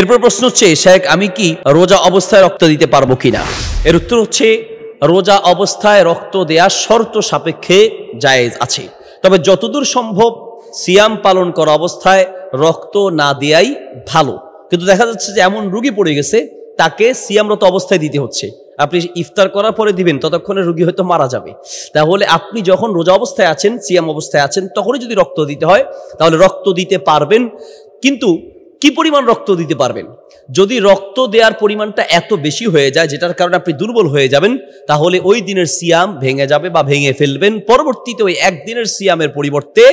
এরপর প্রশ্ন হচ্ছে শেখ আমি কি রোজা অবস্থায় রক্ত দিতে পারবো কিনা এর উত্তর হচ্ছে রোজা অবস্থায় রক্ত দেয়া শর্ত সাপেক্ষে জায়েজ আছে তবে যতদূর সম্ভব সিয়াম পালন করা অবস্থায় রক্ত না দেয়াই ভালো কিন্তু দেখা যাচ্ছে যে এমন রুগী পড়ে গেছে তাকে সিয়ামরত অবস্থায় দিতে হচ্ছে আপনি ইফতার করার পরে দিবেন ততক্ষণে রুগী হয়তো মারা যাবে তাহলে আপনি যখন রোজা অবস্থায় আছেন সিয়াম অবস্থায় আছেন তখনই যদি রক্ত দিতে হয় তাহলে রক্ত দিতে পারবেন কিন্তু কি পরিমাণ রক্ত দিতে পারবেন যদি রক্ত দেওয়ার পরিমাণটা এত বেশি হয়ে যায় যেটার কারণে আপনি দুর্বল হয়ে যাবেন তাহলে ওই দিনের সিয়াম ভেঙে যাবে বা ভেঙে ফেলবেন পরবর্তীতে ওই একদিনের সিয়ামের পরিবর্তে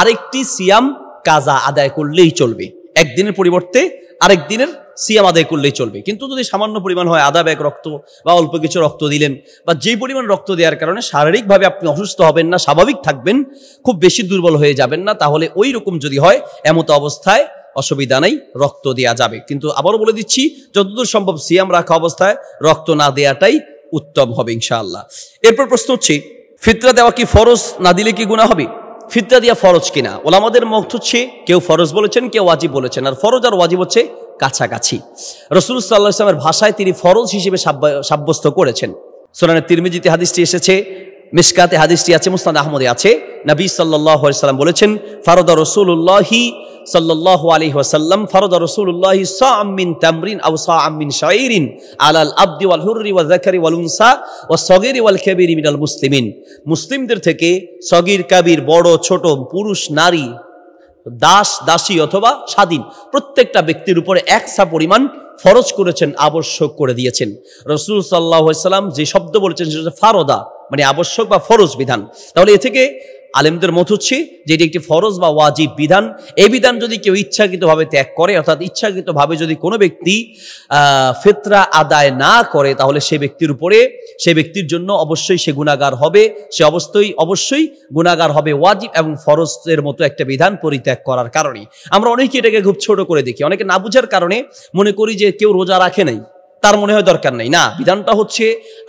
আরেকটি সিয়াম কাজা আদায় করলেই চলবে একদিনের পরিবর্তে আরেক দিনের সিয়াম আদায় করলেই চলবে কিন্তু যদি সামান্য পরিমাণ হয় আদা ব্যাগ রক্ত বা অল্প কিছু রক্ত দিলেন বা যেই পরিমাণ রক্ত দেওয়ার কারণে শারীরিকভাবে আপনি অসুস্থ হবেন না স্বাভাবিক থাকবেন খুব বেশি দুর্বল হয়ে যাবেন না তাহলে ওই রকম যদি হয় এমতো অবস্থায় অসুবিধা নেই রক্ত দেওয়া যাবে কিন্তু আবারও বলে দিচ্ছি যতদূর সম্ভব সিয়াম রাখা অবস্থায় রক্ত না দেওয়াটাই উত্তম হবে ইনশাআল্লাহ এরপর প্রশ্ন হচ্ছে ফিতরা দেওয়া কি ফরজ না দিলে কি গুণা হবে ফিতরা দেওয়া ফরজ কিনা ওলামাদের মত হচ্ছে কেউ ফরজ বলেছেন কেউ ওয়াজিব বলেছেন আর ফরজ আর ওয়াজিব হচ্ছে কাছাকাছি রসুল সাল্লাহ ইসলামের ভাষায় তিনি ফরজ হিসেবে সাব্যস্ত করেছেন সোনানের তিরমিজিতে হাদিসটি এসেছে মিসকাতে হাদিসটি আছে মুস্তাদ আহমদে আছে নবী সাল্লাহ সাল্লাম বলেছেন ফারদা রসুল্লাহি সাল্লাহ আলী ওয়াসাল্লাম ফারদা রসুল্লাহি সামিন তামরিন আউ সামিন শাইরিন আলাল আব্দি ওয়াল হুরি ওয়াল জাকারি ওয়াল উনসা ও সগির ওয়াল কেবির মিনাল মুসলিমিন মুসলিমদের থেকে সগির কাবির বড় ছোট পুরুষ নারী দাস দাসী অথবা স্বাধীন প্রত্যেকটা ব্যক্তির উপরে একসা পরিমাণ ফরজ করেছেন আবশ্যক করে দিয়েছেন রসুল সাল্লাহ সাল্লাম যে শব্দ বলেছেন সেটা ফারদা মানে আবশ্যক বা ফরজ বিধান তাহলে এ থেকে আলেমদের মত হচ্ছে যে এটি একটি ফরজ বা ওয়াজিব বিধান এই বিধান যদি কেউ ইচ্ছাকৃতভাবে ত্যাগ করে অর্থাৎ ইচ্ছাকৃতভাবে যদি কোনো ব্যক্তি ফেতরা আদায় না করে তাহলে সে ব্যক্তির উপরে সে ব্যক্তির জন্য অবশ্যই সে গুণাগার হবে সে অবশ্যই অবশ্যই গুণাগার হবে ওয়াজিব এবং ফরজের মতো একটা বিধান পরিত্যাগ করার কারণে আমরা অনেকেই এটাকে খুব ছোট করে দেখি অনেকে না বুঝার কারণে মনে করি যে কেউ রোজা রাখে নাই তার মনে হয় দরকার নেই না বিধানটা হচ্ছে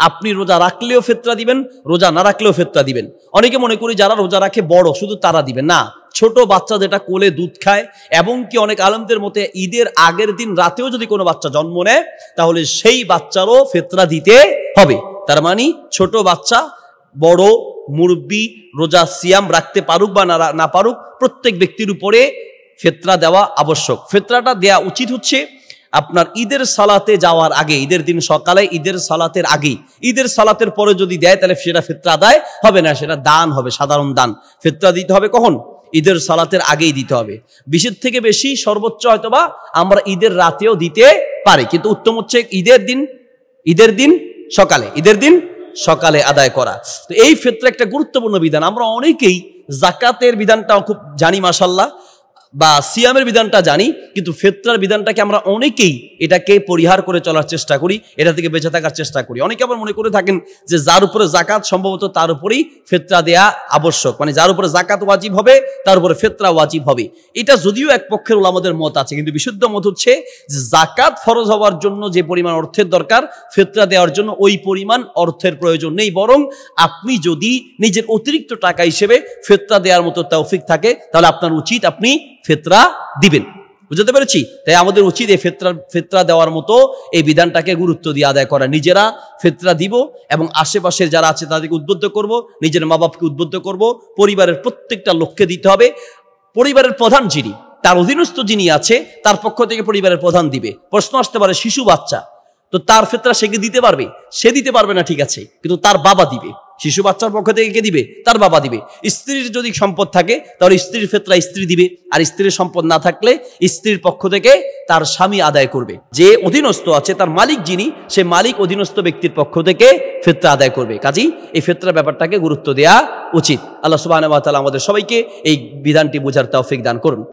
আপনি রোজা রাখলেও ফেতরা দিবেন রোজা না রাখলেও ফেতরা দিবেন অনেকে মনে করি যারা রোজা রাখে বড় শুধু তারা দিবেন না ছোট বাচ্চা যেটা কোলে দুধ খায় এবং কি অনেক আলমদের মতে ঈদের আগের দিন রাতেও যদি কোনো বাচ্চা জন্ম নেয় তাহলে সেই বাচ্চারও ফেতরা দিতে হবে তার মানে ছোট বাচ্চা বড় মুরব্বি রোজা সিয়াম রাখতে পারুক বা না পারুক প্রত্যেক ব্যক্তির উপরে ফেতরা দেওয়া আবশ্যক ফেতরাটা দেয়া উচিত হচ্ছে আপনার ঈদের সালাতে যাওয়ার আগে ঈদের দিন সকালে ঈদের সালাতের আগে ঈদের সালাতের পরে যদি দেয় তাহলে সেটা ফিতরা আদায় হবে না সেটা দান হবে সাধারণ দান ফিতরা দিতে হবে কখন ঈদের সালাতের আগেই দিতে হবে বিশের থেকে বেশি সর্বোচ্চ হয়তোবা আমরা ঈদের রাতেও দিতে পারি কিন্তু উত্তম হচ্ছে ঈদের দিন ঈদের দিন সকালে ঈদের দিন সকালে আদায় করা তো এই ফিতরা একটা গুরুত্বপূর্ণ বিধান আমরা অনেকেই জাকাতের বিধানটাও খুব জানি মাসাল্লাহ বা সিয়ামের বিধানটা জানি কিন্তু ফেতরার বিধানটাকে আমরা অনেকেই এটাকে পরিহার করে চলার চেষ্টা করি এটা থেকে বেঁচে থাকার চেষ্টা করি অনেকে আবার মনে করে থাকেন যে যার উপরে জাকাত সম্ভবত তার উপরেই ফেতরা দেয়া আবশ্যক মানে যার উপরে জাকাত ওয়াজিব হবে তার উপরে ফেতরা ওয়াজিব হবে এটা যদিও এক পক্ষের ওলামদের মত আছে কিন্তু বিশুদ্ধ মত হচ্ছে যে জাকাত ফরজ হওয়ার জন্য যে পরিমাণ অর্থের দরকার ফেতরা দেওয়ার জন্য ওই পরিমাণ অর্থের প্রয়োজন নেই বরং আপনি যদি নিজের অতিরিক্ত টাকা হিসেবে ফেতরা দেওয়ার মতো তৌফিক থাকে তাহলে আপনার উচিত আপনি ফেতরা দিবেন বুঝতে পেরেছি তাই আমাদের উচিত এই ফেতরা ফেতরা দেওয়ার মতো এই বিধানটাকে গুরুত্ব দিয়ে আদায় করা নিজেরা ফেতরা দিব এবং আশেপাশের যারা আছে তাদেরকে উদ্বুদ্ধ করব নিজের মা বাপকে উদ্বুদ্ধ করব পরিবারের প্রত্যেকটা লক্ষ্যে দিতে হবে পরিবারের প্রধান যিনি তার অধীনস্থ যিনি আছে তার পক্ষ থেকে পরিবারের প্রধান দিবে প্রশ্ন আসতে পারে শিশু বাচ্চা তো তার ফেতরা সে দিতে পারবে সে দিতে পারবে না ঠিক আছে কিন্তু তার বাবা দিবে শিশু বাচ্চার পক্ষ থেকে কে দিবে তার বাবা দিবে স্ত্রীর যদি সম্পদ থাকে তাহলে স্ত্রীর ফেতরা স্ত্রী দিবে আর স্ত্রীর সম্পদ না থাকলে স্ত্রীর পক্ষ থেকে তার স্বামী আদায় করবে যে অধীনস্থ আছে তার মালিক যিনি সে মালিক অধীনস্থ ব্যক্তির পক্ষ থেকে ফেতরা আদায় করবে কাজেই এই ফেতরা ব্যাপারটাকে গুরুত্ব দেওয়া উচিত আল্লাহ সুবাহ আমাদের সবাইকে এই বিধানটি বোঝার তৌফিক দান করুন